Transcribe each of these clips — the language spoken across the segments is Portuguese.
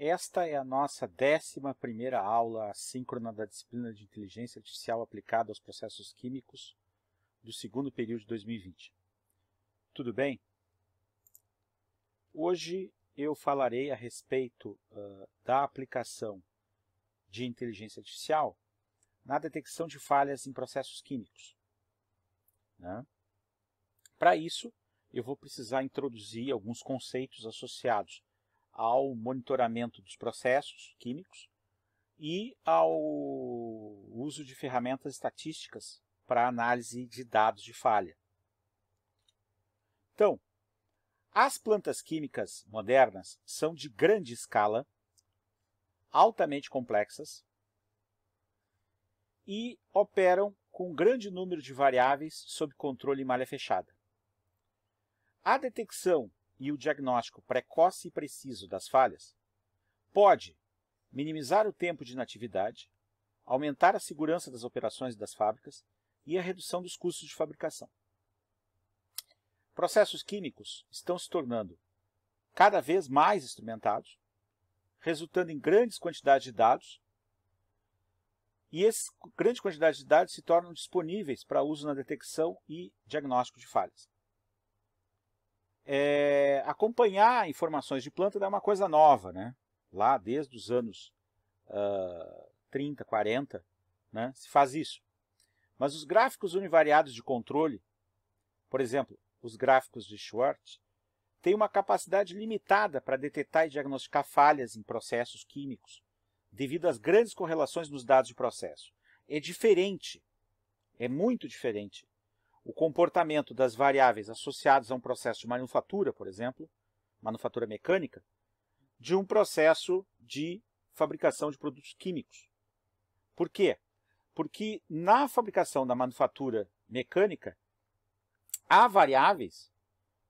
Esta é a nossa 11 aula assíncrona da disciplina de Inteligência Artificial aplicada aos processos químicos do segundo período de 2020. Tudo bem? Hoje eu falarei a respeito uh, da aplicação de inteligência artificial na detecção de falhas em processos químicos. Né? Para isso, eu vou precisar introduzir alguns conceitos associados ao monitoramento dos processos químicos e ao uso de ferramentas estatísticas para análise de dados de falha. Então, as plantas químicas modernas são de grande escala, altamente complexas e operam com um grande número de variáveis sob controle em malha fechada. A detecção e o diagnóstico precoce e preciso das falhas, pode minimizar o tempo de inatividade, aumentar a segurança das operações das fábricas e a redução dos custos de fabricação. Processos químicos estão se tornando cada vez mais instrumentados, resultando em grandes quantidades de dados, e essas grandes quantidades de dados se tornam disponíveis para uso na detecção e diagnóstico de falhas é, acompanhar informações de planta é uma coisa nova, né? Lá desde os anos uh, 30, 40, né, se faz isso. Mas os gráficos univariados de controle, por exemplo, os gráficos de Schwartz, têm uma capacidade limitada para detectar e diagnosticar falhas em processos químicos, devido às grandes correlações nos dados de processo. É diferente, é muito diferente o comportamento das variáveis associadas a um processo de manufatura, por exemplo, manufatura mecânica, de um processo de fabricação de produtos químicos. Por quê? Porque na fabricação da manufatura mecânica, há variáveis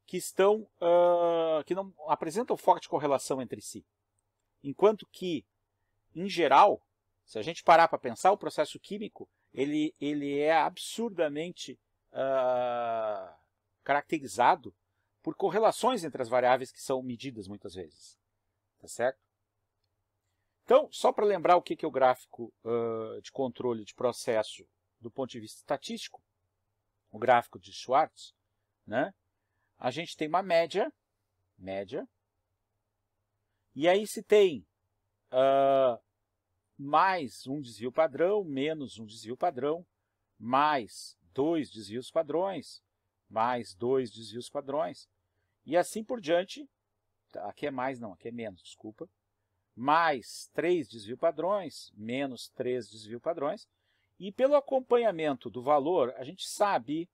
que estão uh, que não apresentam forte correlação entre si. Enquanto que, em geral, se a gente parar para pensar, o processo químico ele, ele é absurdamente ah, caracterizado por correlações entre as variáveis que são medidas muitas vezes. Tá certo? Então, só para lembrar o que é o gráfico uh, de controle de processo do ponto de vista estatístico, o gráfico de Schwartz, né? a gente tem uma média, média, e aí se tem uh, mais um desvio padrão, menos um desvio padrão, mais dois desvios padrões, mais dois desvios padrões, e assim por diante, tá, aqui é mais não, aqui é menos, desculpa, mais três desvios padrões, menos três desvios padrões, e pelo acompanhamento do valor, a gente sabe,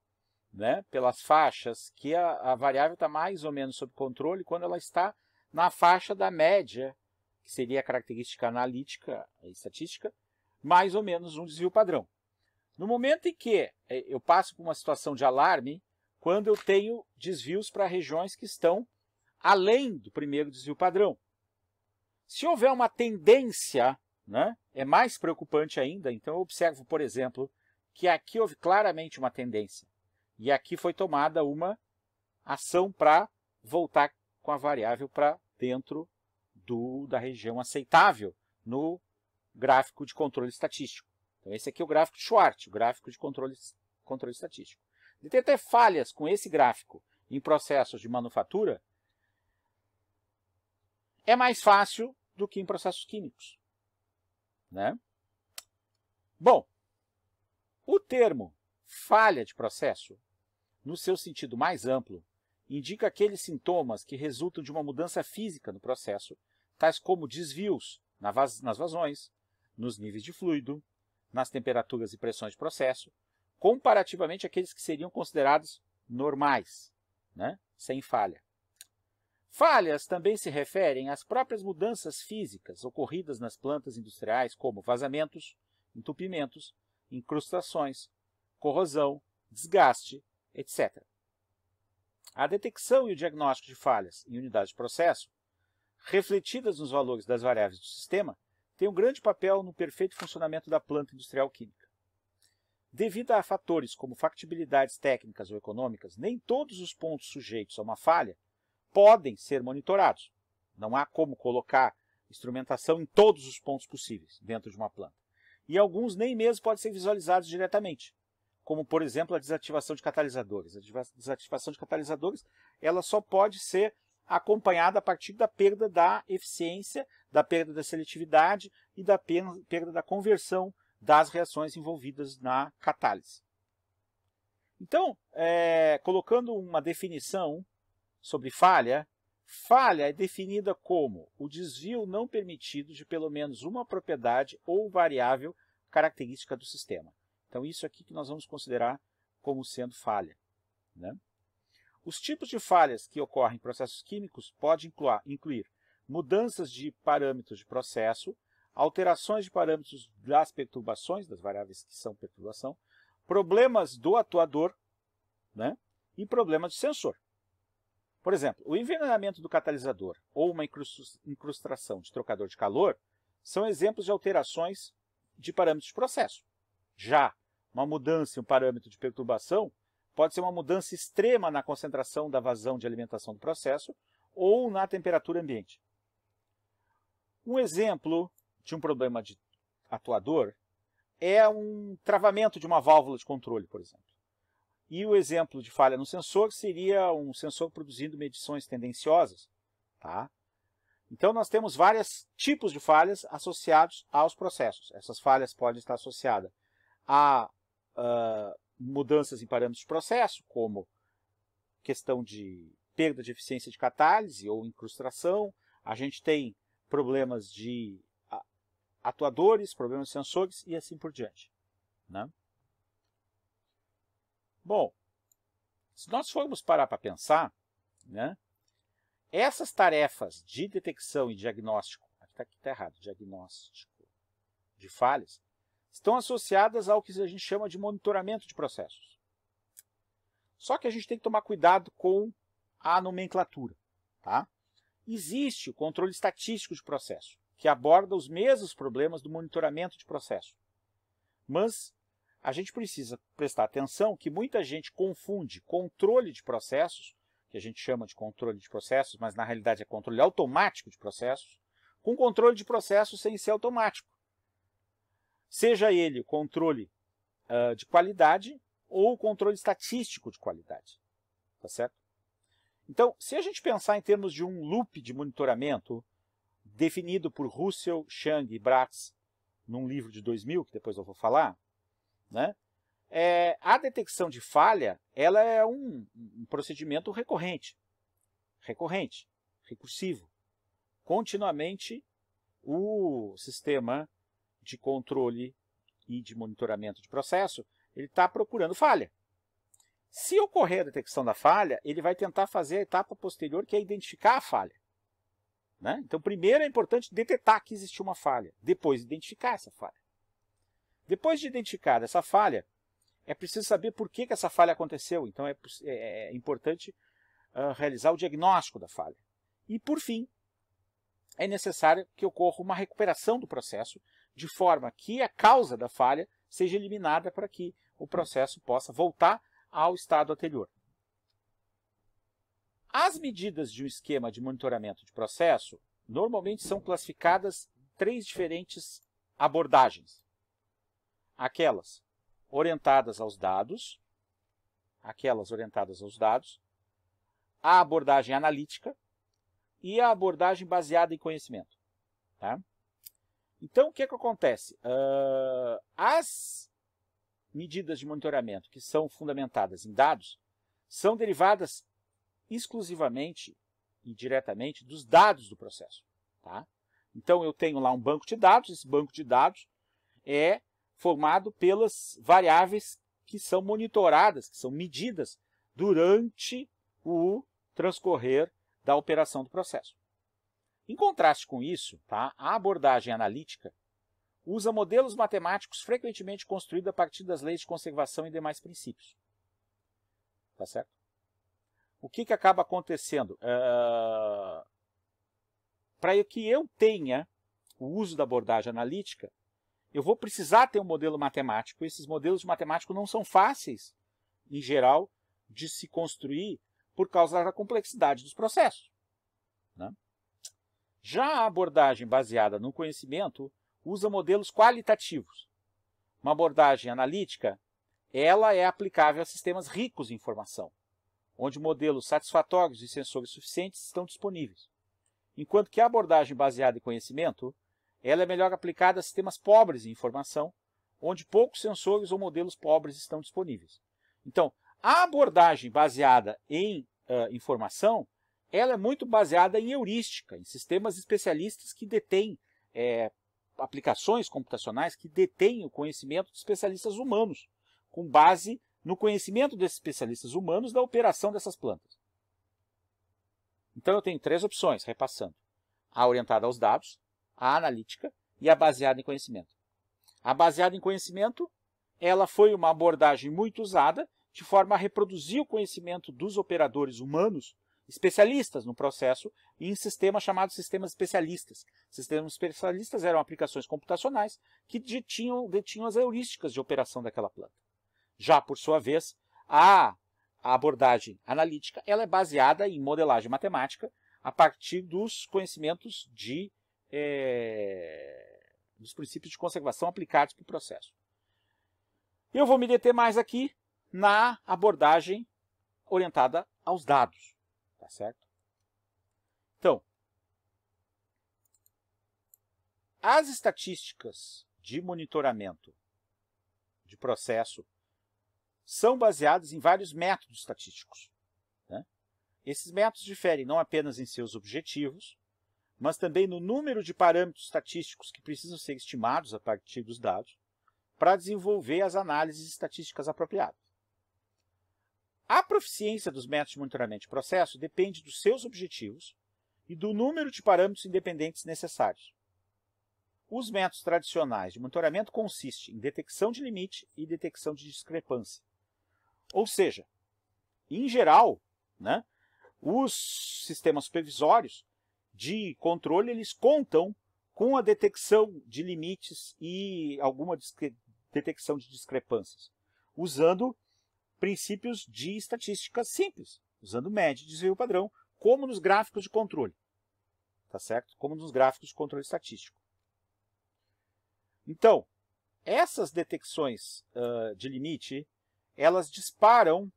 né, pelas faixas, que a, a variável está mais ou menos sob controle quando ela está na faixa da média, que seria a característica analítica e estatística, mais ou menos um desvio padrão. No momento em que eh, eu passo por uma situação de alarme, quando eu tenho desvios para regiões que estão além do primeiro desvio padrão. Se houver uma tendência, né, é mais preocupante ainda, então eu observo, por exemplo, que aqui houve claramente uma tendência e aqui foi tomada uma ação para voltar com a variável para dentro do, da região aceitável no gráfico de controle estatístico. Então, esse aqui é o gráfico de Schwartz, o gráfico de controle, controle estatístico. Detectar falhas com esse gráfico em processos de manufatura é mais fácil do que em processos químicos. Né? Bom, o termo falha de processo, no seu sentido mais amplo, indica aqueles sintomas que resultam de uma mudança física no processo, tais como desvios nas vazões, nos níveis de fluido, nas temperaturas e pressões de processo, comparativamente àqueles que seriam considerados normais, né? sem falha. Falhas também se referem às próprias mudanças físicas ocorridas nas plantas industriais, como vazamentos, entupimentos, incrustações, corrosão, desgaste, etc. A detecção e o diagnóstico de falhas em unidades de processo, refletidas nos valores das variáveis do sistema, tem um grande papel no perfeito funcionamento da planta industrial química. Devido a fatores como factibilidades técnicas ou econômicas, nem todos os pontos sujeitos a uma falha podem ser monitorados. Não há como colocar instrumentação em todos os pontos possíveis dentro de uma planta. E alguns nem mesmo podem ser visualizados diretamente, como, por exemplo, a desativação de catalisadores. A desativação de catalisadores ela só pode ser acompanhada a partir da perda da eficiência da perda da seletividade e da perda da conversão das reações envolvidas na catálise. Então, é, colocando uma definição sobre falha, falha é definida como o desvio não permitido de pelo menos uma propriedade ou variável característica do sistema. Então, isso aqui que nós vamos considerar como sendo falha. Né? Os tipos de falhas que ocorrem em processos químicos podem incluir mudanças de parâmetros de processo, alterações de parâmetros das perturbações, das variáveis que são perturbação, problemas do atuador né, e problemas de sensor. Por exemplo, o envenenamento do catalisador ou uma incrustação de trocador de calor são exemplos de alterações de parâmetros de processo. Já uma mudança em um parâmetro de perturbação pode ser uma mudança extrema na concentração da vazão de alimentação do processo ou na temperatura ambiente. Um exemplo de um problema de atuador é um travamento de uma válvula de controle, por exemplo. E o exemplo de falha no sensor seria um sensor produzindo medições tendenciosas. Tá? Então, nós temos vários tipos de falhas associados aos processos. Essas falhas podem estar associadas a uh, mudanças em parâmetros de processo, como questão de perda de eficiência de catálise ou incrustação. A gente tem problemas de atuadores, problemas de sensores e assim por diante. Né? Bom, se nós formos parar para pensar, né, essas tarefas de detecção e diagnóstico, aqui está tá errado, diagnóstico de falhas, estão associadas ao que a gente chama de monitoramento de processos. Só que a gente tem que tomar cuidado com a nomenclatura. Tá? Existe o controle estatístico de processo, que aborda os mesmos problemas do monitoramento de processo. Mas a gente precisa prestar atenção que muita gente confunde controle de processos, que a gente chama de controle de processos, mas na realidade é controle automático de processos, com controle de processos sem ser automático. Seja ele o controle uh, de qualidade ou o controle estatístico de qualidade. Tá certo? Então, se a gente pensar em termos de um loop de monitoramento definido por Russell, Chang e Bratz num livro de 2000, que depois eu vou falar, né? É, a detecção de falha ela é um, um procedimento recorrente, recorrente, recursivo. Continuamente, o sistema de controle e de monitoramento de processo ele está procurando falha. Se ocorrer a detecção da falha, ele vai tentar fazer a etapa posterior, que é identificar a falha. Né? Então, primeiro é importante detectar que existiu uma falha, depois identificar essa falha. Depois de identificar essa falha, é preciso saber por que, que essa falha aconteceu. Então, é, é, é, é importante uh, realizar o diagnóstico da falha. E, por fim, é necessário que ocorra uma recuperação do processo, de forma que a causa da falha seja eliminada para que o processo possa voltar ao estado anterior. As medidas de um esquema de monitoramento de processo normalmente são classificadas em três diferentes abordagens. Aquelas orientadas aos dados, aquelas orientadas aos dados, a abordagem analítica e a abordagem baseada em conhecimento. Tá? Então, o que, é que acontece? Uh, as medidas de monitoramento que são fundamentadas em dados são derivadas exclusivamente e diretamente dos dados do processo. Tá? Então, eu tenho lá um banco de dados, esse banco de dados é formado pelas variáveis que são monitoradas, que são medidas durante o transcorrer da operação do processo. Em contraste com isso, tá, a abordagem analítica usa modelos matemáticos frequentemente construídos a partir das leis de conservação e demais princípios. Tá certo? O que, que acaba acontecendo? Uh, eh, Para que eu tenha o uso da abordagem analítica, eu vou precisar ter um modelo matemático. Esses modelos matemáticos não são fáceis, em geral, de se construir por causa da complexidade dos processos. Né? Já a abordagem baseada no conhecimento, usa modelos qualitativos. Uma abordagem analítica, ela é aplicável a sistemas ricos em informação, onde modelos satisfatórios e sensores suficientes estão disponíveis. Enquanto que a abordagem baseada em conhecimento, ela é melhor aplicada a sistemas pobres em informação, onde poucos sensores ou modelos pobres estão disponíveis. Então, a abordagem baseada em uh, informação, ela é muito baseada em heurística, em sistemas especialistas que detêm é, aplicações computacionais que detêm o conhecimento de especialistas humanos, com base no conhecimento desses especialistas humanos da operação dessas plantas. Então eu tenho três opções, repassando: a orientada aos dados, a analítica e a baseada em conhecimento. A baseada em conhecimento, ela foi uma abordagem muito usada de forma a reproduzir o conhecimento dos operadores humanos especialistas no processo e em sistemas chamados sistemas especialistas. Sistemas especialistas eram aplicações computacionais que detinham, detinham as heurísticas de operação daquela planta. Já, por sua vez, a abordagem analítica ela é baseada em modelagem matemática a partir dos conhecimentos de, é, dos princípios de conservação aplicados para o processo. Eu vou me deter mais aqui na abordagem orientada aos dados. Tá certo? Então, as estatísticas de monitoramento de processo são baseadas em vários métodos estatísticos. Né? Esses métodos diferem não apenas em seus objetivos, mas também no número de parâmetros estatísticos que precisam ser estimados a partir dos dados para desenvolver as análises estatísticas apropriadas. A proficiência dos métodos de monitoramento de processo depende dos seus objetivos e do número de parâmetros independentes necessários. Os métodos tradicionais de monitoramento consistem em detecção de limite e detecção de discrepância. Ou seja, em geral, né, os sistemas supervisórios de controle eles contam com a detecção de limites e alguma detecção de discrepâncias, usando princípios de estatística simples, usando média e desvio padrão, como nos gráficos de controle. Tá certo? Como nos gráficos de controle estatístico. Então, essas detecções uh, de limite, elas disparam,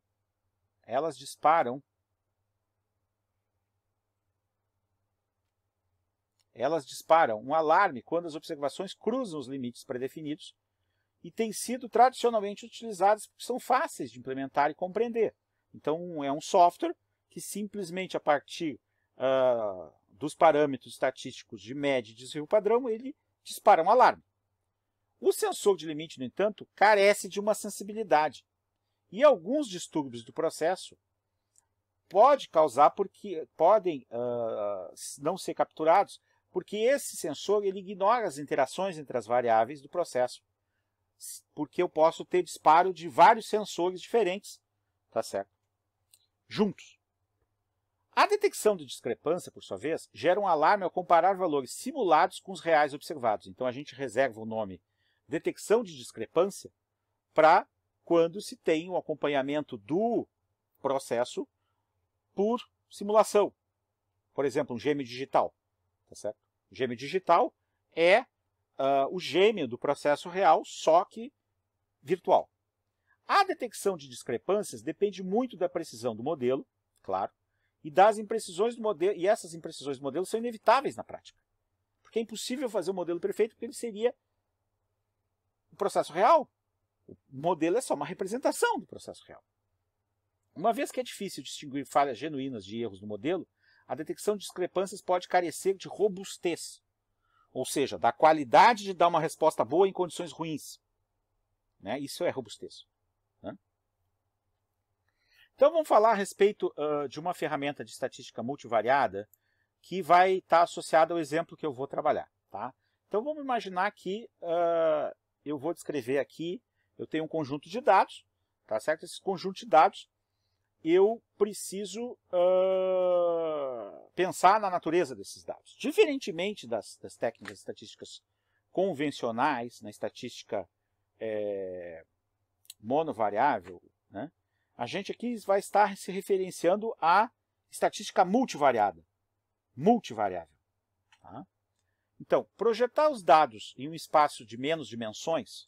elas disparam, elas disparam um alarme quando as observações cruzam os limites predefinidos e têm sido tradicionalmente utilizadas porque são fáceis de implementar e compreender. Então, é um software que simplesmente a partir uh, dos parâmetros estatísticos de média e desvio padrão, ele dispara um alarme. O sensor de limite, no entanto, carece de uma sensibilidade. E alguns distúrbios do processo pode causar porque podem uh, não ser capturados, porque esse sensor ele ignora as interações entre as variáveis do processo porque eu posso ter disparo de vários sensores diferentes, tá certo? Juntos. A detecção de discrepância, por sua vez, gera um alarme ao comparar valores simulados com os reais observados. Então a gente reserva o nome detecção de discrepância para quando se tem um acompanhamento do processo por simulação. Por exemplo, um gêmeo digital. Tá certo? O gêmeo digital é uh, o gêmeo do processo real, só que virtual. A detecção de discrepâncias depende muito da precisão do modelo, claro, e das imprecisões do modelo, e essas imprecisões do modelo são inevitáveis na prática. Porque é impossível fazer o um modelo perfeito, porque ele seria o processo real. O modelo é só uma representação do processo real. Uma vez que é difícil distinguir falhas genuínas de erros no modelo, a detecção de discrepâncias pode carecer de robustez, ou seja, da qualidade de dar uma resposta boa em condições ruins. Né? Isso é robustez. Né? Então vamos falar a respeito uh, de uma ferramenta de estatística multivariada que vai estar tá associada ao exemplo que eu vou trabalhar. Tá? Então vamos imaginar que uh, eu vou descrever aqui, eu tenho um conjunto de dados, tá certo? Esse conjunto de dados eu preciso uh, pensar na natureza desses dados. Diferentemente das, das técnicas estatísticas convencionais, na estatística é, monovariável, né, a gente aqui vai estar se referenciando à estatística multivariada. Multivariável. Tá? Então, projetar os dados em um espaço de menos dimensões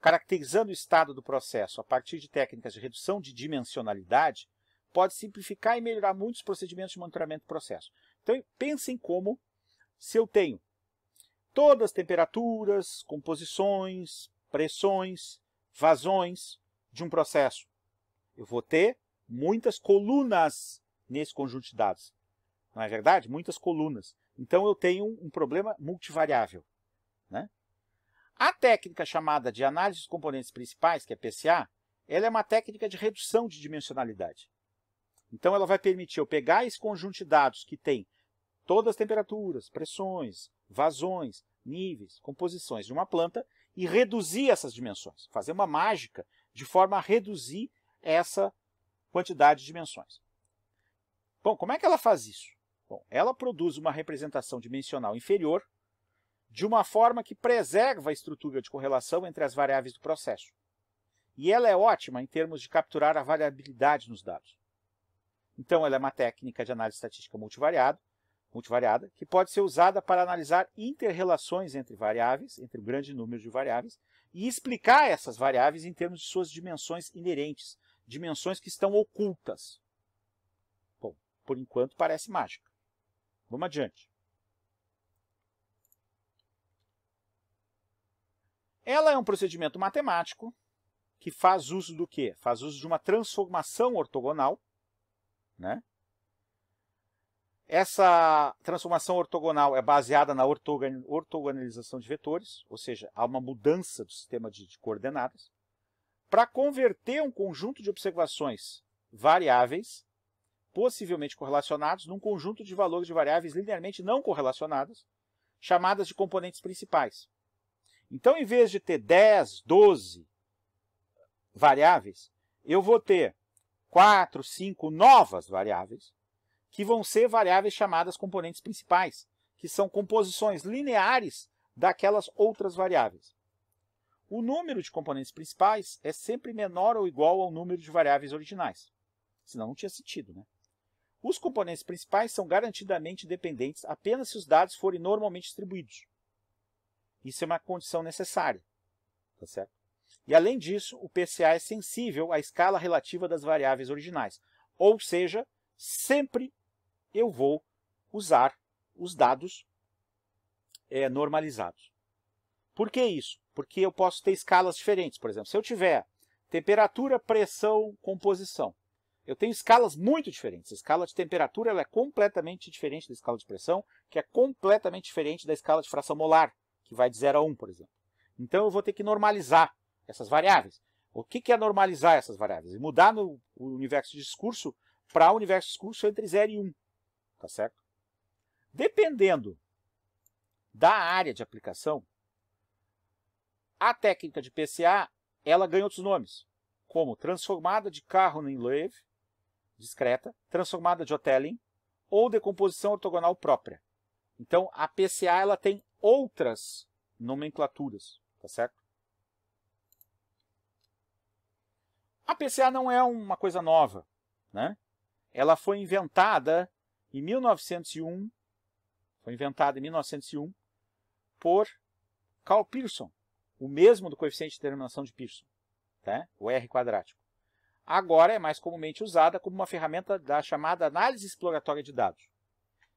Caracterizando o estado do processo a partir de técnicas de redução de dimensionalidade, pode simplificar e melhorar muitos procedimentos de monitoramento do processo. Então, pensem como se eu tenho todas as temperaturas, composições, pressões, vazões de um processo. Eu vou ter muitas colunas nesse conjunto de dados. Não é verdade? Muitas colunas. Então, eu tenho um problema multivariável. A técnica chamada de análise dos componentes principais, que é PCA, ela é uma técnica de redução de dimensionalidade. Então, ela vai permitir eu pegar esse conjunto de dados que tem todas as temperaturas, pressões, vazões, níveis, composições de uma planta e reduzir essas dimensões, fazer uma mágica de forma a reduzir essa quantidade de dimensões. Bom, como é que ela faz isso? Bom, ela produz uma representação dimensional inferior de uma forma que preserva a estrutura de correlação entre as variáveis do processo. E ela é ótima em termos de capturar a variabilidade nos dados. Então, ela é uma técnica de análise estatística multivariada que pode ser usada para analisar interrelações entre variáveis, entre um grande número de variáveis, e explicar essas variáveis em termos de suas dimensões inerentes, dimensões que estão ocultas. Bom, por enquanto parece mágica. Vamos adiante. Ela é um procedimento matemático que faz uso do quê? Faz uso de uma transformação ortogonal. Né? Essa transformação ortogonal é baseada na ortogonalização de vetores, ou seja, há uma mudança do sistema de, coordenadas. Para converter um conjunto de observações variáveis, possivelmente correlacionados, num conjunto de valores de variáveis linearmente não correlacionadas, chamadas de componentes principais. Então, em vez de ter 10, 12 variáveis, eu vou ter 4, 5 novas variáveis, que vão ser variáveis chamadas componentes principais, que são composições lineares daquelas outras variáveis. O número de componentes principais é sempre menor ou igual ao número de variáveis originais, senão não tinha sentido. Né? Os componentes principais são garantidamente dependentes apenas se os dados forem normalmente distribuídos. Isso é uma condição necessária. Tá certo? E além disso, o PCA é sensível à escala relativa das variáveis originais. Ou seja, sempre eu vou usar os dados é, normalizados. Por que isso? Porque eu posso ter escalas diferentes. Por exemplo, se eu tiver temperatura, pressão, composição, eu tenho escalas muito diferentes. A escala de temperatura é completamente diferente da escala de pressão, que é completamente diferente da escala de fração molar, que vai de 0 a 1, um, por exemplo. Então eu vou ter que normalizar essas variáveis. O que, que é normalizar essas variáveis? É mudar no, o universo de discurso para o universo de discurso entre 0 e 1. Um, tá certo? Dependendo da área de aplicação, a técnica de PCA ela ganha outros nomes, como transformada de carro em leve, discreta, transformada de hoteling ou decomposição ortogonal própria. Então, a PCA ela tem outras nomenclaturas, tá certo? A PCA não é uma coisa nova, né? Ela foi inventada em 1901, foi inventada em 1901 por Carl Pearson, o mesmo do coeficiente de determinação de Pearson, tá? o R quadrático. Agora é mais comumente usada como uma ferramenta da chamada análise exploratória de dados.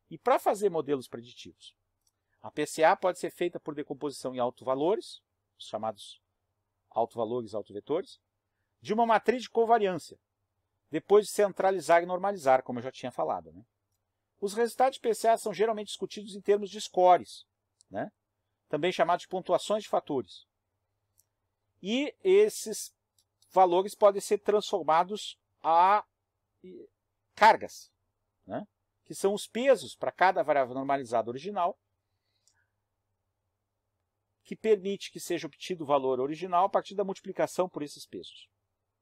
E para fazer modelos preditivos. A PCA pode ser feita por decomposição em autovalores, os chamados autovalores autovetores, de uma matriz de covariância, depois de centralizar e normalizar, como eu já tinha falado. Né? Os resultados de PCA são geralmente discutidos em termos de scores, né? também chamados de pontuações de fatores. E esses valores podem ser transformados a cargas, né? que são os pesos para cada variável normalizada original que permite que seja obtido o valor original a partir da multiplicação por esses pesos.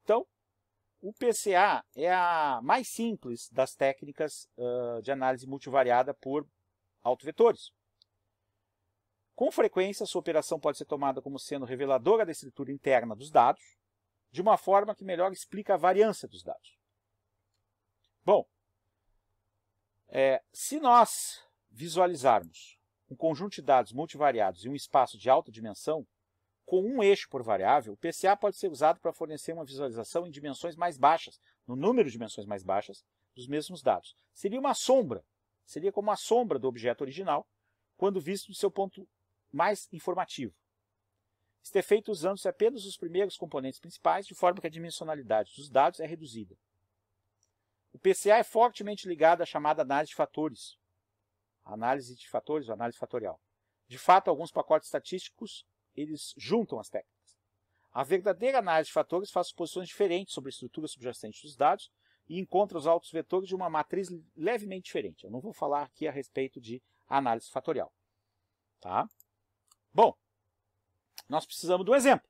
Então, o PCA é a mais simples das técnicas uh, de análise multivariada por autovetores. Com frequência, sua operação pode ser tomada como sendo reveladora da estrutura interna dos dados, de uma forma que melhor explica a variância dos dados. Bom, é, se nós visualizarmos um conjunto de dados multivariados e um espaço de alta dimensão, com um eixo por variável, o PCA pode ser usado para fornecer uma visualização em dimensões mais baixas, no número de dimensões mais baixas, dos mesmos dados. Seria uma sombra, seria como a sombra do objeto original, quando visto do seu ponto mais informativo. Este é feito usando-se apenas os primeiros componentes principais, de forma que a dimensionalidade dos dados é reduzida. O PCA é fortemente ligado à chamada análise de fatores, análise de fatores ou análise fatorial. De fato, alguns pacotes estatísticos, eles juntam as técnicas. A verdadeira análise de fatores faz suposições diferentes sobre a estrutura subjacente dos dados e encontra os altos vetores de uma matriz levemente diferente. Eu não vou falar aqui a respeito de análise fatorial. Tá? Bom, nós precisamos de um exemplo.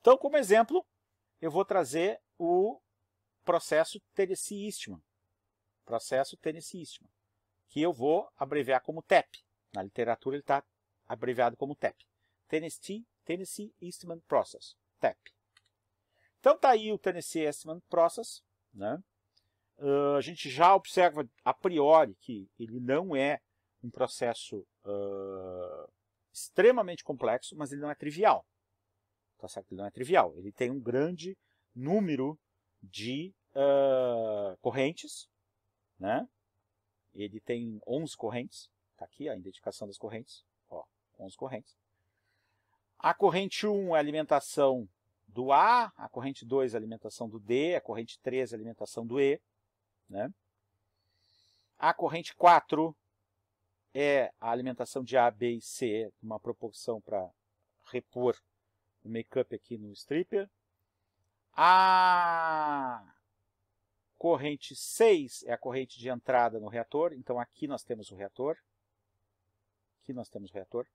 Então, como exemplo, eu vou trazer o processo Tennessee-Eastman. Processo Tennessee-Eastman que eu vou abreviar como TEP. Na literatura ele está abreviado como TEP. Tennessee, Tennessee Eastman Process, TEP. Então está aí o Tennessee Eastman Process. Né? Uh, a gente já observa a priori que ele não é um processo uh, extremamente complexo, mas ele não é trivial. Tá certo? Ele não é trivial. Ele tem um grande número de uh, correntes, né? Ele tem 11 correntes, está aqui a identificação das correntes, ó, 11 correntes. A corrente 1 é alimentação do A, a corrente 2 é alimentação do D, a corrente 3 é alimentação do E. Né? A corrente 4 é a alimentação de A, B e C, uma proporção para repor o make-up aqui no stripper. A Corrente 6 é a corrente de entrada no reator, então aqui nós temos o reator. Aqui nós temos o reator.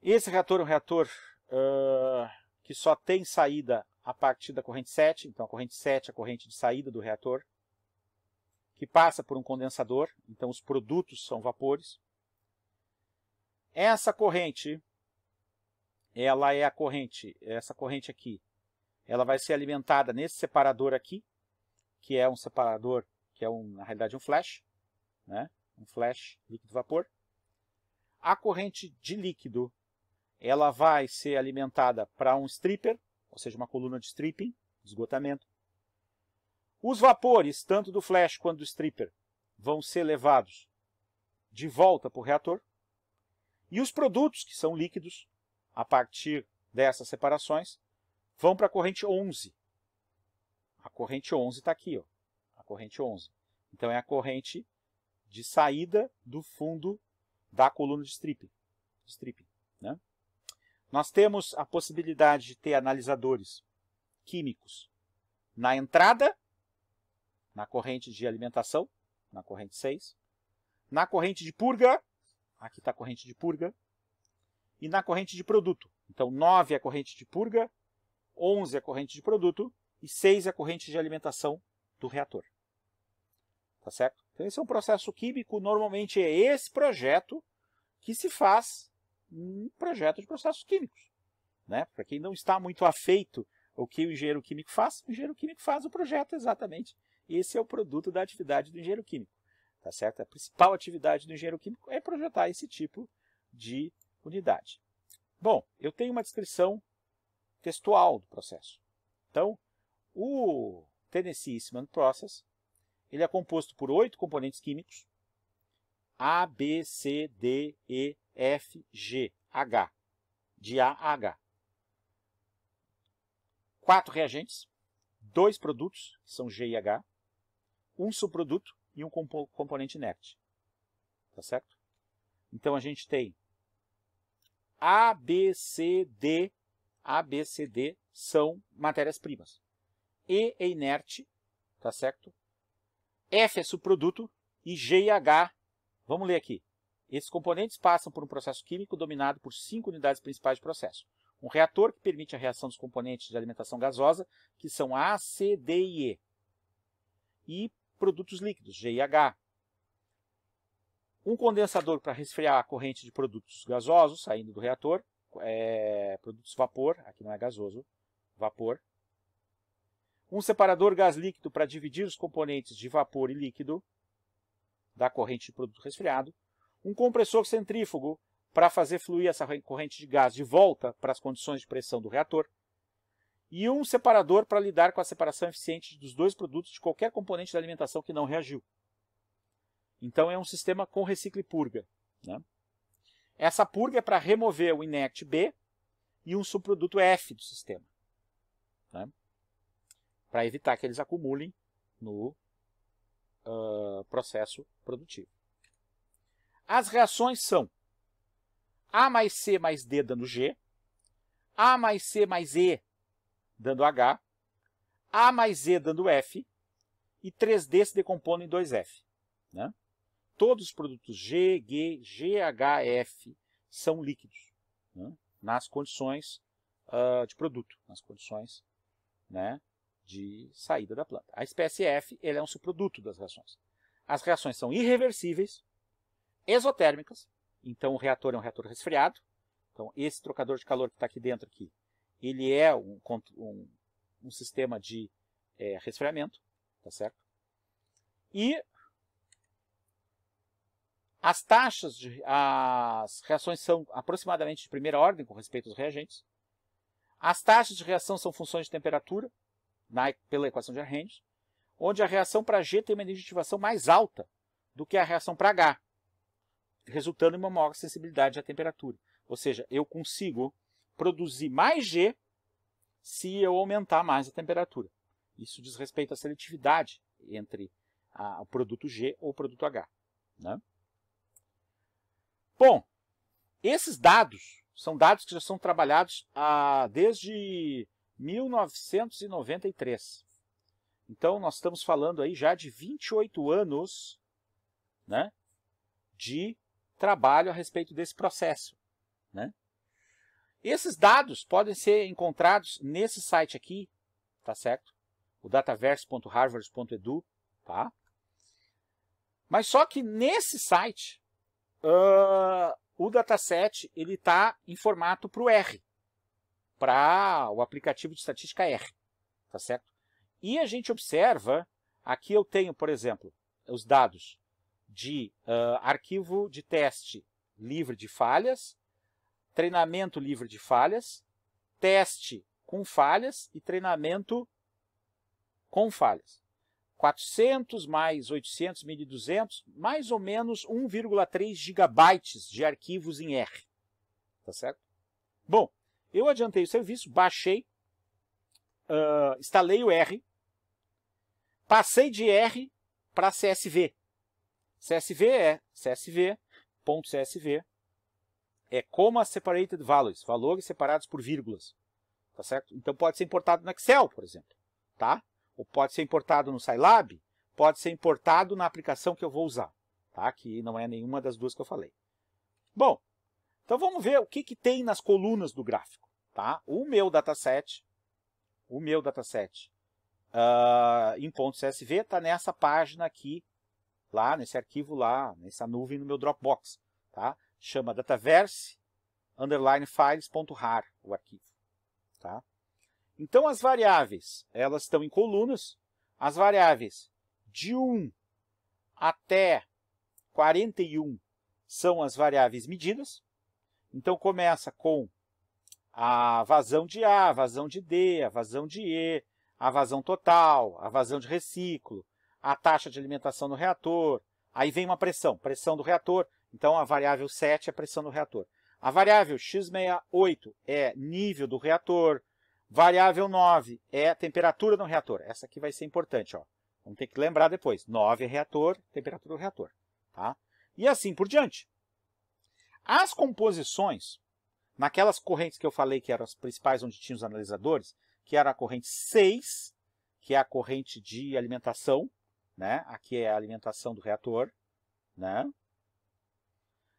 Esse reator é um reator uh, que só tem saída a partir da corrente 7, então a corrente 7 é a corrente de saída do reator, que passa por um condensador, então os produtos são vapores. Essa corrente, ela é a corrente, essa corrente aqui, ela vai ser alimentada nesse separador aqui, que é um separador, que é um, na realidade um flash, né? um flash líquido-vapor. A corrente de líquido ela vai ser alimentada para um stripper, ou seja, uma coluna de stripping, esgotamento. Os vapores, tanto do flash quanto do stripper, vão ser levados de volta para o reator. E os produtos, que são líquidos, a partir dessas separações, vão para a corrente 11. A corrente 11 está aqui, ó, a corrente 11. Então, é a corrente de saída do fundo da coluna de stripping. De stripping né? Nós temos a possibilidade de ter analisadores químicos na entrada, na corrente de alimentação, na corrente 6, na corrente de purga, aqui está a corrente de purga, e na corrente de produto. Então, 9 é a corrente de purga, 11 é a corrente de produto e 6 é a corrente de alimentação do reator. Tá certo? Então esse é um processo químico, normalmente é esse projeto que se faz um projeto de processos químicos. Né? Para quem não está muito afeito ao que o engenheiro químico faz, o engenheiro químico faz o projeto exatamente. Esse é o produto da atividade do engenheiro químico. Tá certo? A principal atividade do engenheiro químico é projetar esse tipo de unidade. Bom, eu tenho uma descrição textual do processo. Então, o Tennessee Eastman Process ele é composto por oito componentes químicos A, B, C, D, E, F, G, H, de A a H. Quatro reagentes, dois produtos, que são G e H, um subproduto e um componente inerte. Tá certo? Então a gente tem A, B, C, D, a, B, C, D são matérias-primas. E é inerte, tá certo? F é subproduto e G e H, vamos ler aqui. Esses componentes passam por um processo químico dominado por cinco unidades principais de processo. Um reator que permite a reação dos componentes de alimentação gasosa, que são A, C, D e E. E produtos líquidos, G e H. Um condensador para resfriar a corrente de produtos gasosos saindo do reator é, produtos vapor, aqui não é gasoso, vapor. Um separador gás líquido para dividir os componentes de vapor e líquido da corrente de produto resfriado. Um compressor centrífugo para fazer fluir essa corrente de gás de volta para as condições de pressão do reator. E um separador para lidar com a separação eficiente dos dois produtos de qualquer componente da alimentação que não reagiu. Então é um sistema com recicle e purga. Né? Essa purga é para remover o inect B e um subproduto F do sistema, né? para evitar que eles acumulem no uh, processo produtivo. As reações são A mais C mais D dando G, A mais C mais E dando H, A mais E dando F, e 3D se decompondo em 2F. Né? todos os produtos G, G, GHF são líquidos né? nas condições uh, de produto, nas condições né, de saída da planta. A espécie F ele é um subproduto das reações. As reações são irreversíveis, exotérmicas, então o reator é um reator resfriado, então esse trocador de calor que está aqui dentro aqui, ele é um, um, um sistema de é, resfriamento, tá certo? E as taxas, de, as reações são aproximadamente de primeira ordem com respeito aos reagentes. As taxas de reação são funções de temperatura, na, pela equação de Arrhenius, onde a reação para G tem uma energia de ativação mais alta do que a reação para H, resultando em uma maior sensibilidade à temperatura. Ou seja, eu consigo produzir mais G se eu aumentar mais a temperatura. Isso diz respeito à seletividade entre a, o produto G ou o produto H. Né? Bom, esses dados são dados que já são trabalhados a desde 1993. Então, nós estamos falando aí já de 28 anos né, de trabalho a respeito desse processo. Né? Esses dados podem ser encontrados nesse site aqui, tá certo? O dataverse.harvard.edu, tá? Mas só que nesse site uh, o dataset ele está em formato para o R, para o aplicativo de estatística R, tá certo? E a gente observa, aqui eu tenho, por exemplo, os dados de uh, arquivo de teste livre de falhas, treinamento livre de falhas, teste com falhas e treinamento com falhas. 400 mais 800, 1200, mais ou menos 1,3 gigabytes de arquivos em R. Tá certo? Bom, eu adiantei o serviço, baixei, uh, instalei o R, passei de R para CSV. CSV é CSV, ponto CSV, é comma separated values, valores separados por vírgulas. Tá certo? Então pode ser importado no Excel, por exemplo. Tá? ou pode ser importado no Scilab, pode ser importado na aplicação que eu vou usar, tá? que não é nenhuma das duas que eu falei. Bom, então vamos ver o que, que tem nas colunas do gráfico. Tá? O meu dataset, o meu dataset uh, em ponto .csv está nessa página aqui, lá nesse arquivo lá, nessa nuvem no meu Dropbox. Tá? Chama dataverse underline files.rar o arquivo. Tá? Então, as variáveis, elas estão em colunas. As variáveis de 1 até 41 são as variáveis medidas. Então, começa com a vazão de A, a vazão de D, a vazão de E, a vazão total, a vazão de reciclo, a taxa de alimentação no reator. Aí vem uma pressão, pressão do reator. Então, a variável 7 é pressão do reator. A variável x68 é nível do reator, Variável 9 é a temperatura do reator. Essa aqui vai ser importante. Ó. Vamos ter que lembrar depois. 9 é reator, temperatura do reator. Tá? E assim por diante. As composições, naquelas correntes que eu falei que eram as principais onde tinham os analisadores, que era a corrente 6, que é a corrente de alimentação, né? aqui é a alimentação do reator. Né?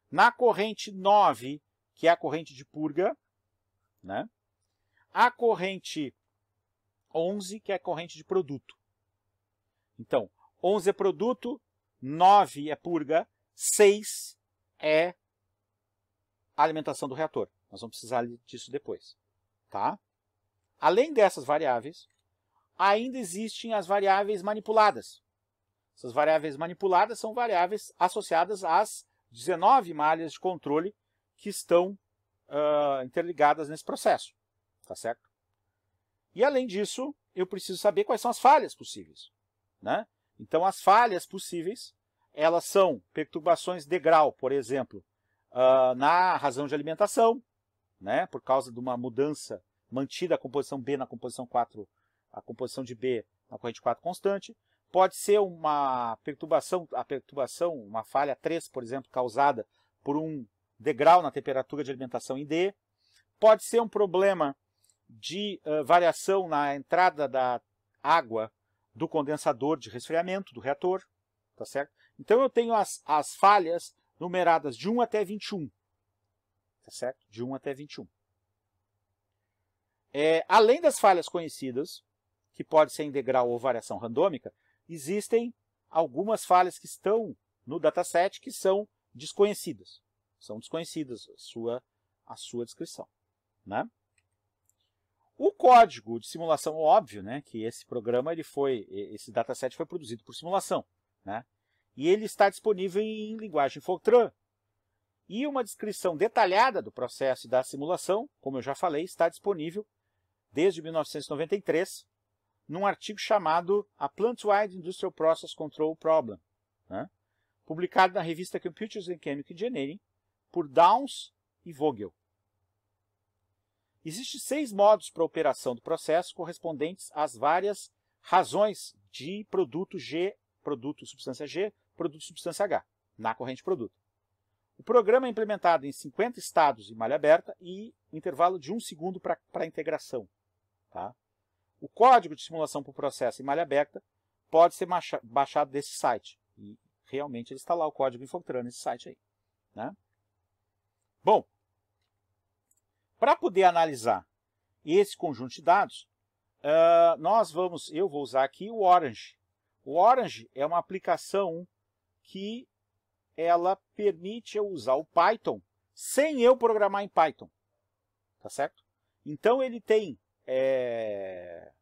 Na corrente 9, que é a corrente de purga, né? a corrente 11, que é a corrente de produto. Então, 11 é produto, 9 é purga, 6 é alimentação do reator. Nós vamos precisar disso depois. Tá? Além dessas variáveis, ainda existem as variáveis manipuladas. Essas variáveis manipuladas são variáveis associadas às 19 malhas de controle que estão uh, interligadas nesse processo tá certo? E além disso, eu preciso saber quais são as falhas possíveis, né? Então as falhas possíveis, elas são perturbações de grau, por exemplo, uh, na razão de alimentação, né? Por causa de uma mudança mantida a composição B na composição 4, a composição de B na corrente 4 constante, pode ser uma perturbação, a perturbação, uma falha 3, por exemplo, causada por um degrau na temperatura de alimentação em D, pode ser um problema de uh, variação na entrada da água do condensador de resfriamento do reator, tá certo? Então eu tenho as, as falhas numeradas de 1 até 21, tá certo? De 1 até 21. É, além das falhas conhecidas, que pode ser em degrau ou variação randômica, existem algumas falhas que estão no dataset que são desconhecidas. São desconhecidas a sua, a sua descrição. Né? O código de simulação, óbvio, né, que esse programa ele foi, esse dataset foi produzido por simulação, né? E ele está disponível em linguagem Fortran. E uma descrição detalhada do processo da simulação, como eu já falei, está disponível desde 1993 num artigo chamado A Plant-Wide Industrial Process Control Problem, né? publicado na revista Computers and Chemical Engineering por Downs e Vogel. Existem seis modos para operação do processo correspondentes às várias razões de produto G, produto substância G, produto substância H, na corrente produto. O programa é implementado em 50 estados em malha aberta e intervalo de 1 um segundo para a integração. Tá? O código de simulação para o processo em malha aberta pode ser baixado desse site. E realmente ele está lá, o código Infotran, nesse site aí. Né? Bom, para poder analisar esse conjunto de dados, uh, nós vamos, eu vou usar aqui o Orange. O Orange é uma aplicação que ela permite eu usar o Python sem eu programar em Python, tá certo? Então ele tem é,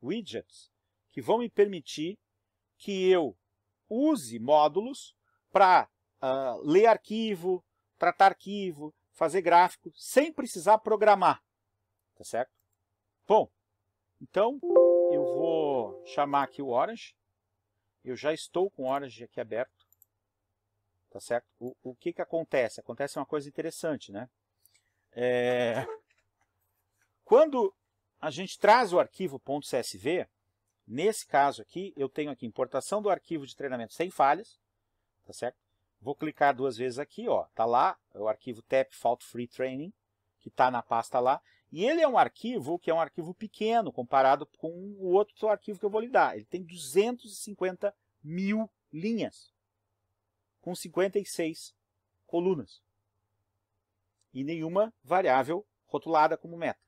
widgets que vão me permitir que eu use módulos para uh, ah, ler arquivo, tratar arquivo, fazer gráfico sem precisar programar, tá certo? Bom, então eu vou chamar aqui o Orange. Eu já estou com o Orange aqui aberto, tá certo? O, o que que acontece? Acontece uma coisa interessante, né? É... Quando a gente traz o arquivo .csv, nesse caso aqui, eu tenho aqui importação do arquivo de treinamento sem falhas, tá certo? Vou clicar duas vezes aqui, ó, tá lá é o arquivo TEP Fault Free Training, que está na pasta lá. E ele é um arquivo que é um arquivo pequeno comparado com o outro arquivo que eu vou lidar. Ele tem 250 mil linhas, com 56 colunas. E nenhuma variável rotulada como meta.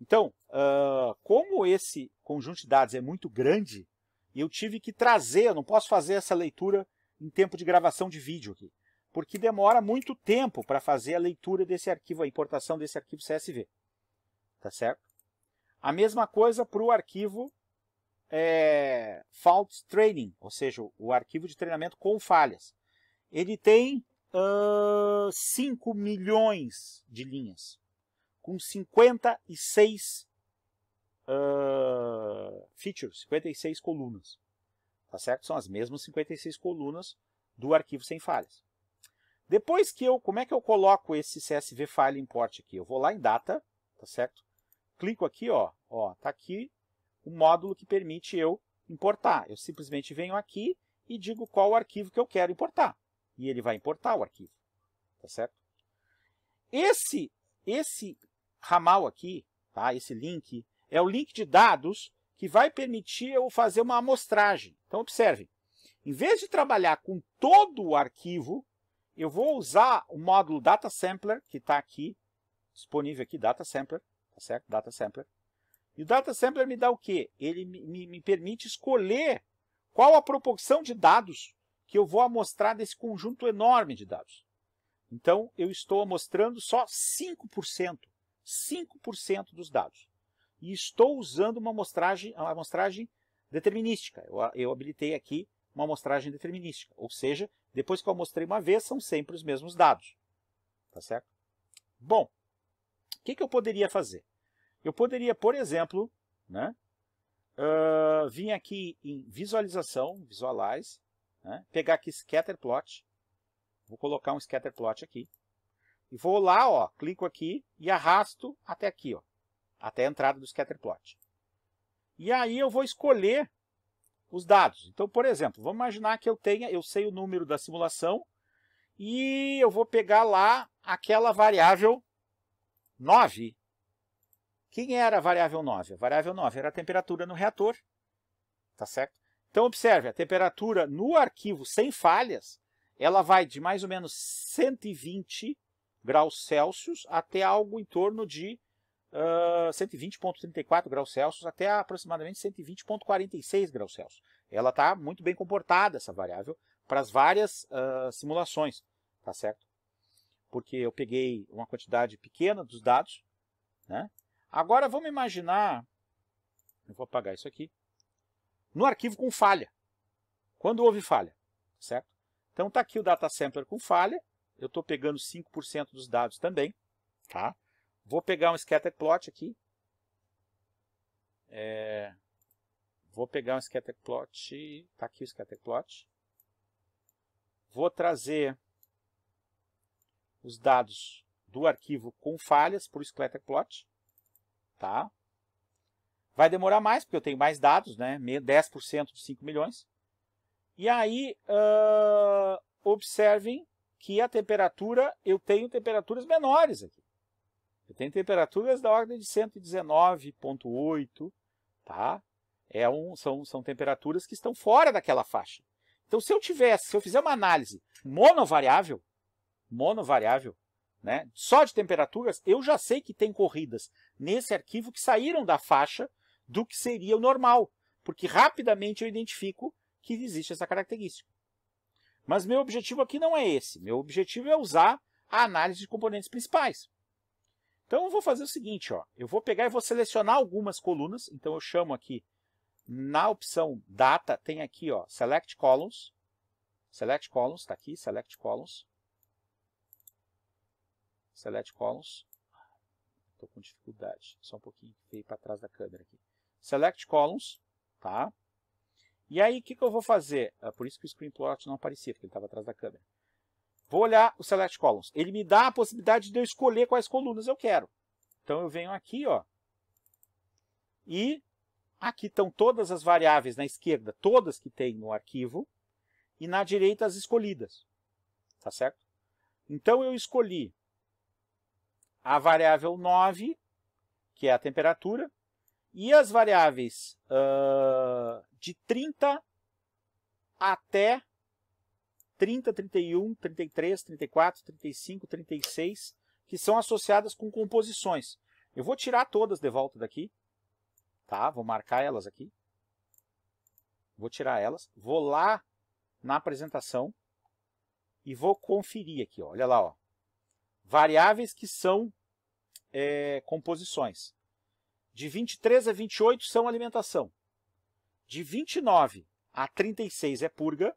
Então, uh, como esse conjunto de dados é muito grande, eu tive que trazer, eu não posso fazer essa leitura em tempo de gravação de vídeo aqui, porque demora muito tempo para fazer a leitura desse arquivo, a importação desse arquivo CSV. Tá certo? A mesma coisa para o arquivo é, Fault Training, ou seja, o arquivo de treinamento com falhas. Ele tem uh, 5 milhões de linhas, com 56 uh, features, 56 colunas. Tá certo? São as mesmas 56 colunas do arquivo sem falhas. Depois que eu, como é que eu coloco esse CSV file import aqui? Eu vou lá em data, tá certo? Clico aqui, ó, ó, tá aqui o módulo que permite eu importar. Eu simplesmente venho aqui e digo qual o arquivo que eu quero importar. E ele vai importar o arquivo, tá certo? Esse esse ramal aqui, tá? Esse link é o link de dados que vai permitir eu fazer uma amostragem. Então, observe, em vez de trabalhar com todo o arquivo, eu vou usar o módulo Data Sampler, que está aqui, disponível aqui, Data Sampler, tá certo? Data Sampler. E o Data Sampler me dá o quê? Ele me, me permite escolher qual a proporção de dados que eu vou amostrar desse conjunto enorme de dados. Então, eu estou amostrando só 5%, 5% dos dados e estou usando uma amostragem, uma amostragem determinística. Eu, eu habilitei aqui uma amostragem determinística, ou seja, depois que eu mostrei uma vez, são sempre os mesmos dados. Tá certo? Bom, o que, que eu poderia fazer? Eu poderia, por exemplo, né, uh, vir aqui em visualização, visualize, né, pegar aqui scatter plot, vou colocar um scatter plot aqui, e vou lá, ó, clico aqui e arrasto até aqui. Ó até a entrada do scatterplot. E aí eu vou escolher os dados. Então, por exemplo, vamos imaginar que eu tenha, eu sei o número da simulação e eu vou pegar lá aquela variável 9. Quem era a variável 9? A variável 9 era a temperatura no reator, tá certo? Então, observe, a temperatura no arquivo sem falhas, ela vai de mais ou menos 120 graus Celsius até algo em torno de 120,34 ah, graus Celsius até aproximadamente 120,46 graus Celsius. Ela está muito bem comportada, essa variável, para as várias uh, simulações, tá certo? Porque eu peguei uma quantidade pequena dos dados, né? Agora vamos imaginar, eu vou apagar isso aqui, no arquivo com falha. Quando houve falha, tá certo? Então está aqui o data sampler com falha, eu estou pegando 5% dos dados também, tá? Vou pegar um scatter plot aqui. É, vou pegar um scatter plot. Tá aqui o scatter plot. Vou trazer os dados do arquivo com falhas para o scatter plot. Tá? Vai demorar mais, porque eu tenho mais dados, né? 10% de 5 milhões. E aí, uh, observem que a temperatura, eu tenho temperaturas menores aqui. Tem temperaturas da ordem de 119,8, tá? É um, são, são temperaturas que estão fora daquela faixa. Então, se eu tivesse, se eu fizer uma análise monovariável, monovariável, né, só de temperaturas, eu já sei que tem corridas nesse arquivo que saíram da faixa do que seria o normal, porque rapidamente eu identifico que existe essa característica. Mas meu objetivo aqui não é esse. Meu objetivo é usar a análise de componentes principais. Então eu vou fazer o seguinte, ó, eu vou pegar e vou selecionar algumas colunas, então eu chamo aqui na opção data, tem aqui ó, select columns, select columns, está aqui, select columns, select columns, estou com dificuldade, só um pouquinho que veio para trás da câmera aqui, select columns, tá? E aí o que, que eu vou fazer? É por isso que o screen plot não aparecia, porque ele estava atrás da câmera. Vou olhar o Select Columns. Ele me dá a possibilidade de eu escolher quais colunas eu quero. Então eu venho aqui, ó, e aqui estão todas as variáveis na esquerda, todas que tem no arquivo, e na direita as escolhidas, tá certo? Então eu escolhi a variável 9, que é a temperatura, e as variáveis uh, de 30 até 30, 31, 33, 34, 35, 36, que são associadas com composições. Eu vou tirar todas de volta daqui, tá? Vou marcar elas aqui. Vou tirar elas, vou lá na apresentação e vou conferir aqui, ó. olha lá, ó. variáveis que são é, composições. De 23 a 28 são alimentação. De 29 a 36 é purga.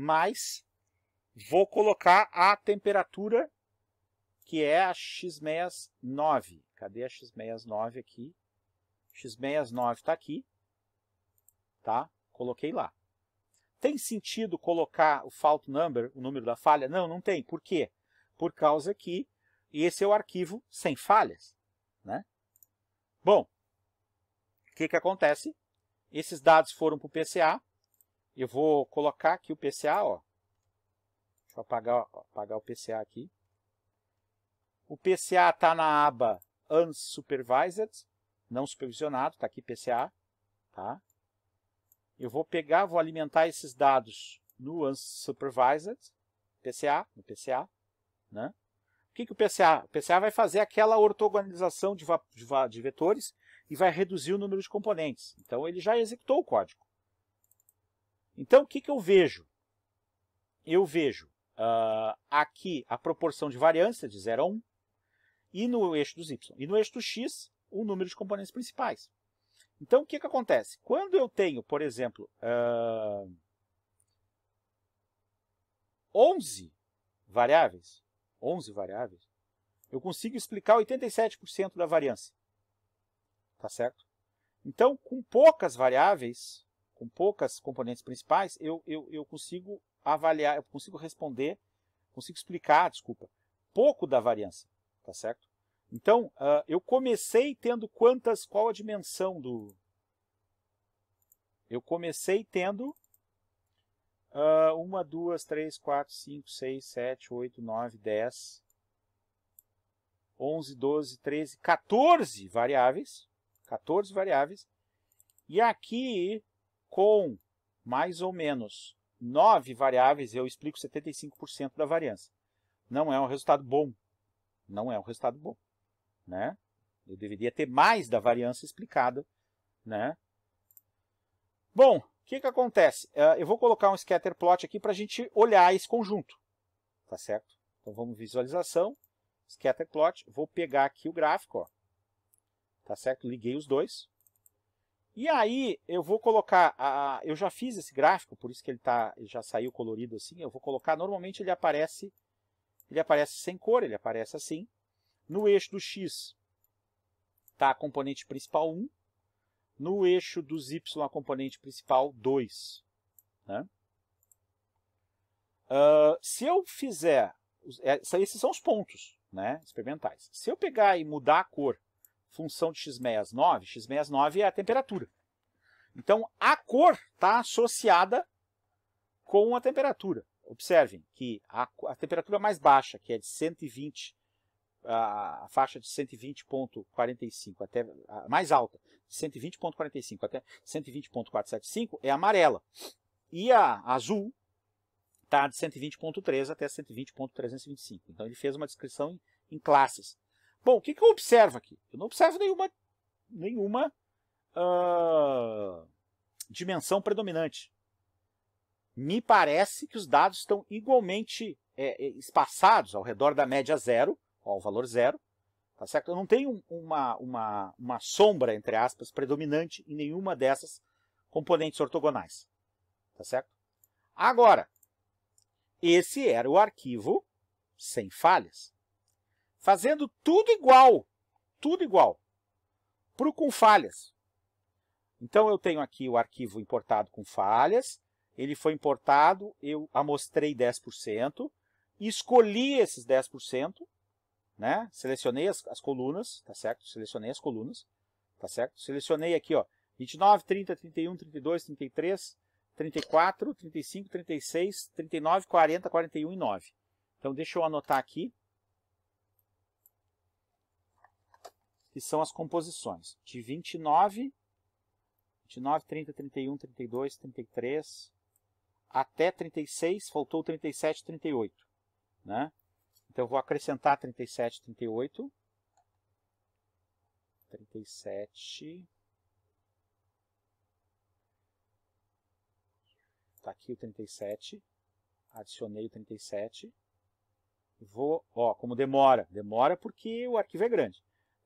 mas vou colocar a temperatura que é a X69. Cadê a X69 aqui? X69 está aqui, tá? Coloquei lá. Tem sentido colocar o fault number, o número da falha? Não, não tem. Por quê? Por causa que esse é o arquivo sem falhas, né? Bom, o que, que acontece? Esses dados foram para o PCA, eu vou colocar aqui o PCA, ó. Deixa eu apagar, apagar o PCA aqui. O PCA está na aba Unsupervised, não supervisionado, está aqui PCA. Tá? Eu vou pegar, vou alimentar esses dados no Unsupervised, PCA, no PCA. Né? O que, que o PCA? O PCA vai fazer aquela ortogonalização de, de vetores e vai reduzir o número de componentes. Então, ele já executou o código. Então, o que, que eu vejo? Eu vejo uh, aqui a proporção de variância de 0 a 1 e no eixo dos y. E no eixo do x, o número de componentes principais. Então, o que, que acontece? Quando eu tenho, por exemplo, uh, ah, 11 variáveis, 11 variáveis, eu consigo explicar 87% da variância. Tá certo? Então, com poucas variáveis, com poucas componentes principais, eu, eu, eu consigo avaliar, eu consigo responder, consigo explicar, desculpa, pouco da variância, tá certo? Então, uh, eu comecei tendo quantas, qual a dimensão do... Eu comecei tendo 1, ah, uma, duas, três, quatro, cinco, seis, sete, oito, nove, dez, 11, 12, 13, 14 variáveis. 14 variáveis. E aqui com mais ou menos nove variáveis, eu explico 75% da variância. Não é um resultado bom. Não é um resultado bom. Né? Eu deveria ter mais da variância explicada. Né? Bom, o que, que acontece? Eh, eu vou colocar um scatter plot aqui para a gente olhar esse conjunto. Tá certo? Então vamos visualização, scatter plot. Vou pegar aqui o gráfico. Ó. Tá certo? Liguei os dois. E aí eu vou colocar, a, eu já fiz esse gráfico, por isso que ele tá, já saiu colorido assim, eu vou colocar, normalmente ele aparece, ele aparece sem cor, ele aparece assim. No eixo do X está a componente principal 1, no eixo dos Y a componente principal 2. Né? Uh, se eu fizer, é, esses são os pontos né, experimentais, se eu pegar e mudar a cor função de x69, x69 é a temperatura. Então, a cor está associada com a temperatura. Observem que a, a, temperatura mais baixa, que é de 120, a, a faixa de 120.45 até a mais alta, 120.45 até 120.475 é amarela. E a azul está de 120.3 até 120.325. Então ele fez uma descrição em, em classes. Bom, o que, que eu observo aqui? Eu não observo nenhuma, nenhuma uh, dimensão predominante. Me parece que os dados estão igualmente é, é espaçados ao redor da média zero, ao valor zero, tá certo? Eu não tenho uma, uma, uma sombra, entre aspas, predominante em nenhuma dessas componentes ortogonais, tá certo? Agora, esse era o arquivo sem falhas fazendo tudo igual, tudo igual, para com falhas. Então eu tenho aqui o arquivo importado com falhas, ele foi importado, eu amostrei 10%, escolhi esses 10%, né? selecionei as, as colunas, tá certo? Selecionei as colunas, tá certo? Selecionei aqui, ó, 29, 30, 31, 32, 33, 34, 35, 36, 39, 40, 41 e 9. Então deixa eu anotar aqui. que são as composições de 29, 29, 30, 31, 32, 33, até 36, faltou 37, 38. Né? Então eu vou acrescentar 37, 38. 37. Está aqui o 37. Adicionei o 37. Vou, ó, como demora? Demora porque o arquivo é grande.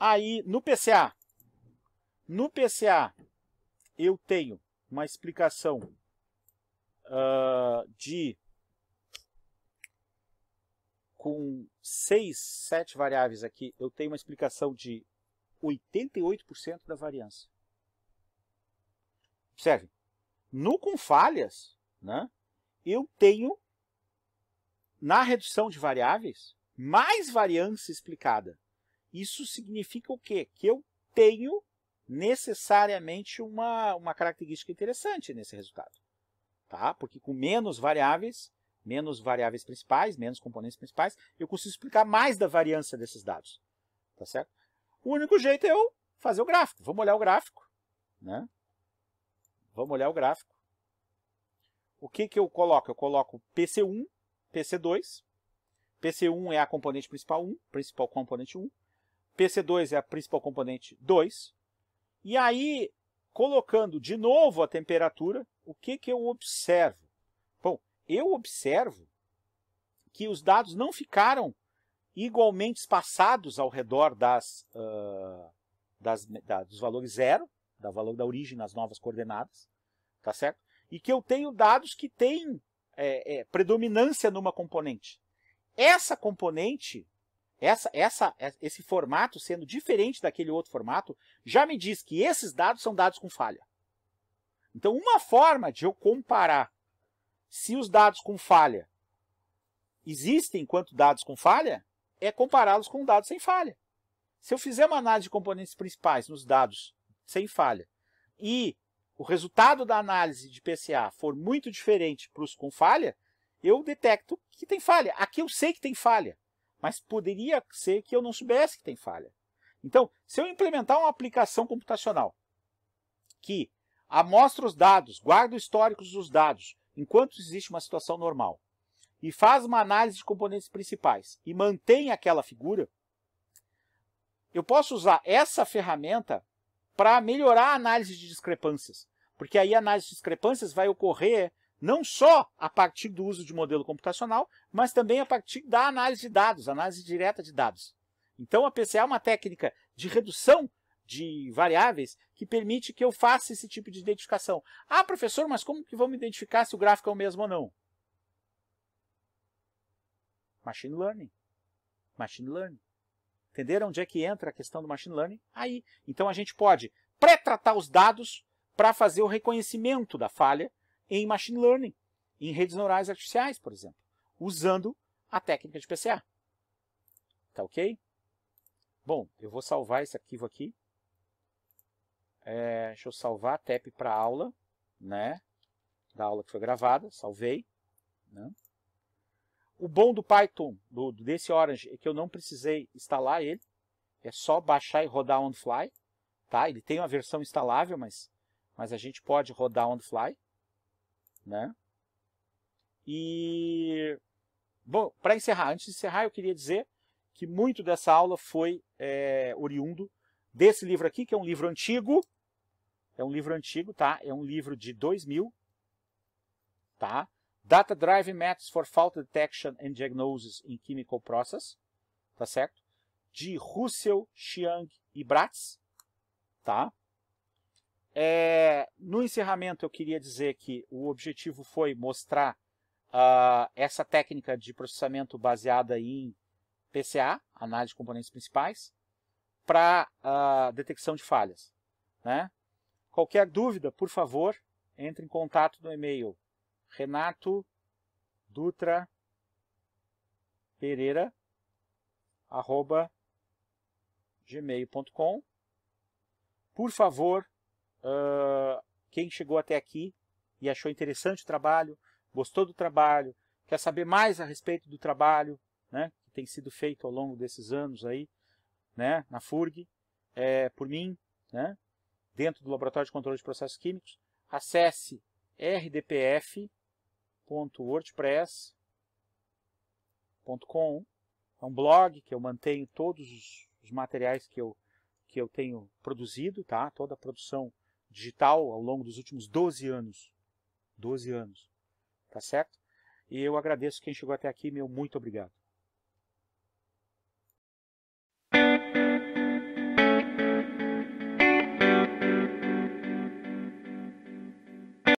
Aí no PCA, no PCA eu tenho uma explicação uh, de com seis, sete variáveis aqui, eu tenho uma explicação de 88% da variância. Observe, no com falhas, né, eu tenho, na redução de variáveis, mais variância explicada. Isso significa o quê? Que eu tenho necessariamente uma, uma característica interessante nesse resultado. Tá? Porque com menos variáveis, menos variáveis principais, menos componentes principais, eu consigo explicar mais da variância desses dados. Tá certo? O único jeito é eu fazer o gráfico. Vamos olhar o gráfico. Né? Vamos olhar o gráfico. O que, que eu coloco? Eu coloco PC1, PC2. PC1 é a componente principal 1, principal componente 1. PC2 é a principal componente 2. E aí, colocando de novo a temperatura, o que, que eu observo? Bom, eu observo que os dados não ficaram igualmente espaçados ao redor das, uh, das da, dos valores zero, da valor da origem nas novas coordenadas, tá certo? E que eu tenho dados que têm é, é, predominância numa componente. Essa componente essa, essa, esse formato sendo diferente daquele outro formato já me diz que esses dados são dados com falha. Então, uma forma de eu comparar se os dados com falha existem quanto dados com falha é compará-los com dados sem falha. Se eu fizer uma análise de componentes principais nos dados sem falha e o resultado da análise de PCA for muito diferente para os com falha, eu detecto que tem falha. Aqui eu sei que tem falha mas poderia ser que eu não soubesse que tem falha. Então, se eu implementar uma aplicação computacional que amostra os dados, guarda o histórico dos dados, enquanto existe uma situação normal, e faz uma análise de componentes principais e mantém aquela figura, eu posso usar essa ferramenta para melhorar a análise de discrepâncias, porque aí a análise de discrepâncias vai ocorrer não só a partir do uso de modelo computacional, mas também a partir da análise de dados, análise direta de dados. Então a PCA é uma técnica de redução de variáveis que permite que eu faça esse tipo de identificação. Ah, professor, mas como que vamos identificar se o gráfico é o mesmo ou não? Machine learning. Machine learning. Entenderam onde é que entra a questão do machine learning? Aí. Então a gente pode pré-tratar os dados para fazer o reconhecimento da falha em machine learning, em redes neurais artificiais, por exemplo, usando a técnica de PCA. Tá ok? Bom, eu vou salvar esse arquivo aqui. É, deixa eu salvar a TEP para aula, né? Da aula que foi gravada, salvei. Né? O bom do Python, do, desse Orange, é que eu não precisei instalar ele. É só baixar e rodar on fly. Tá? Ele tem uma versão instalável, mas, mas a gente pode rodar on fly né? E bom, para encerrar, antes de encerrar, eu queria dizer que muito dessa aula foi é, oriundo desse livro aqui, que é um livro antigo, é um livro antigo, tá? É um livro de 2000, tá? Data Driving Methods for Fault Detection and Diagnosis in Chemical Process, tá certo? De Russell, Chiang e Bratz, tá? É, no encerramento, eu queria dizer que o objetivo foi mostrar uh, essa técnica de processamento baseada em PCA, análise de componentes principais, para uh, ah, detecção de falhas. Né? Qualquer dúvida, por favor, entre em contato no e-mail renato dutra pereira gmail.com. Por favor, uh, quem chegou até aqui e achou interessante o trabalho, gostou do trabalho, quer saber mais a respeito do trabalho né, que tem sido feito ao longo desses anos aí, né, na FURG, é, por mim, né, dentro do Laboratório de Controle de Processos Químicos, acesse rdpf.wordpress.com é um blog que eu mantenho todos os, materiais que eu, que eu tenho produzido, tá? toda a produção digital ao longo dos últimos 12 anos. 12 anos, tá certo? E eu agradeço quem chegou até aqui, meu muito obrigado.